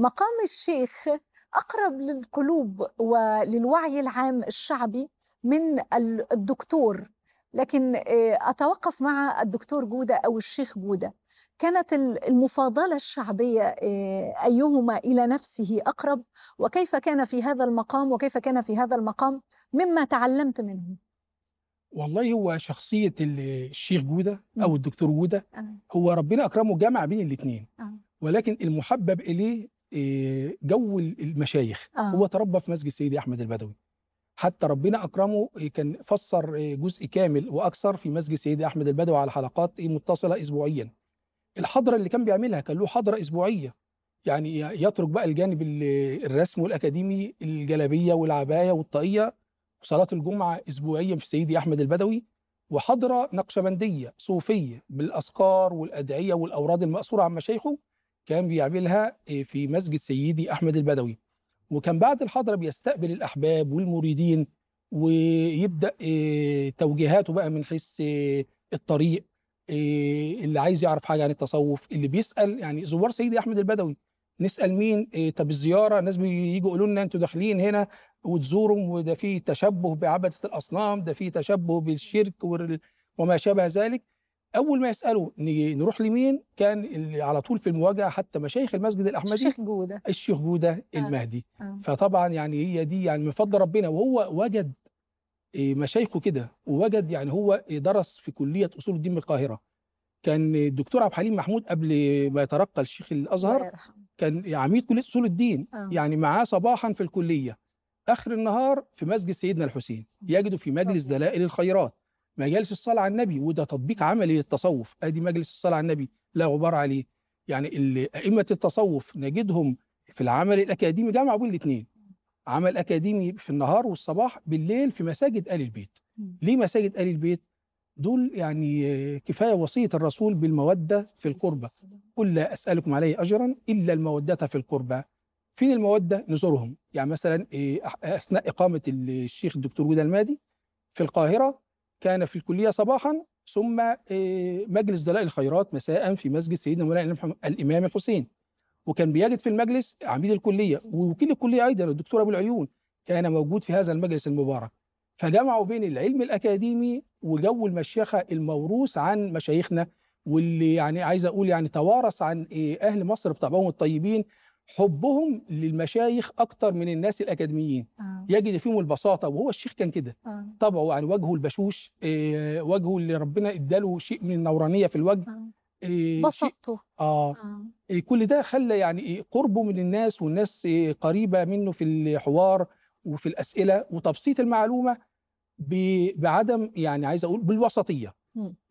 مقام الشيخ اقرب للقلوب وللوعي العام الشعبي من الدكتور لكن آه، اتوقف مع الدكتور جوده او الشيخ جوده كانت المفاضله الشعبيه آه، ايهما الى نفسه اقرب وكيف كان في هذا المقام وكيف كان في هذا المقام مما تعلمت منه والله هو شخصيه الشيخ جوده او الدكتور جوده آه. هو ربنا اكرمه جمع بين الاثنين ولكن المحبب اليه آه، جو المشايخ آه. هو تربى في مسجد سيدي احمد البدوي حتى ربنا اكرمه آه، كان فسر آه، جزء كامل واكثر في مسجد سيدي احمد البدوي على حلقات متصله اسبوعيا الحضره اللي كان بيعملها كان له حضره اسبوعيه يعني يترك بقى الجانب الرسم والاكاديمي الجلابيه والعبايه والطاقيه وصلاه الجمعه اسبوعيا في سيدي احمد البدوي وحضره نقشبنديه صوفيه بالاذكار والادعيه والاوراد الماثوره عن مشايخه كان بيعملها آه، في مسجد سيدي احمد البدوي وكان بعد الحضره بيستقبل الاحباب والمريدين ويبدا آه، توجيهاته بقى من حيث آه، الطريق اللي عايز يعرف حاجه عن التصوف اللي بيسال يعني زوار سيدي احمد البدوي نسال مين طب الزياره الناس بييجوا يقولوا لنا انتوا داخلين هنا وتزورهم وده في تشبه بعبده الاصنام ده في تشبه بالشرك وما شابه ذلك اول ما يسالوا نروح لمين كان اللي على طول في المواجهه حتى مشايخ المسجد الاحمدي الشيخ جوده الشيخ جوده آه. المهدي آه. فطبعا يعني هي دي يعني من فضل ربنا وهو وجد إيه، مشايخه كده ووجد يعني هو درس في كليه اصول الدين بالقاهره كان الدكتور عبد الحليم محمود قبل ما يترقى الشيخ الازهر كان عميد كليه اصول الدين آه. يعني معاه صباحا في الكليه اخر النهار في مسجد سيدنا الحسين آه. يجده في مجلس دلائل الخيرات مجالس الصلاة على النبي وده تطبيق عملي للتصوف ادي مجلس الصلاة على النبي لا غبار عليه يعني ائمة التصوف نجدهم في العمل الاكاديمي جمعوا بين الاثنين عمل اكاديمي في النهار والصباح بالليل في مساجد ال البيت ليه مساجد ال البيت دول يعني كفايه وصيه الرسول بالموده في القربه قل لا اسالكم عليه اجرا الا الموده في القربه فين الموده نزورهم يعني مثلا إيه، اثناء اقامه الشيخ الدكتور هدى المادي في القاهره كان في الكلية صباحا ثم آه، مجلس دلائل الخيرات مساء في مسجد سيدنا مولانا الإمام الحسين وكان بيجد في المجلس عميد الكلية ووكيل الكلية أيضا الدكتور أبو العيون كان موجود في هذا المجلس المبارك فجمعوا بين العلم الأكاديمي وجو المشيخة الموروث عن مشايخنا واللي يعني عايز اقول يعني توارث عن آه، اهل مصر بطبعهم الطيبين حبهم للمشايخ اكتر من الناس الاكاديميين آه. يجد فيهم البساطه وهو الشيخ كان كده آه. طبعه عن وجهه البشوش آه وجهه اللي ربنا اداله شيء من النورانيه في الوجه آه. إيه بسطته آه. آه. إيه كل ده خلى يعني إيه قربه من الناس والناس إيه قريبه منه في الحوار وفي الاسئله وتبسيط المعلومه بعدم يعني عايز اقول بالوسطيه م.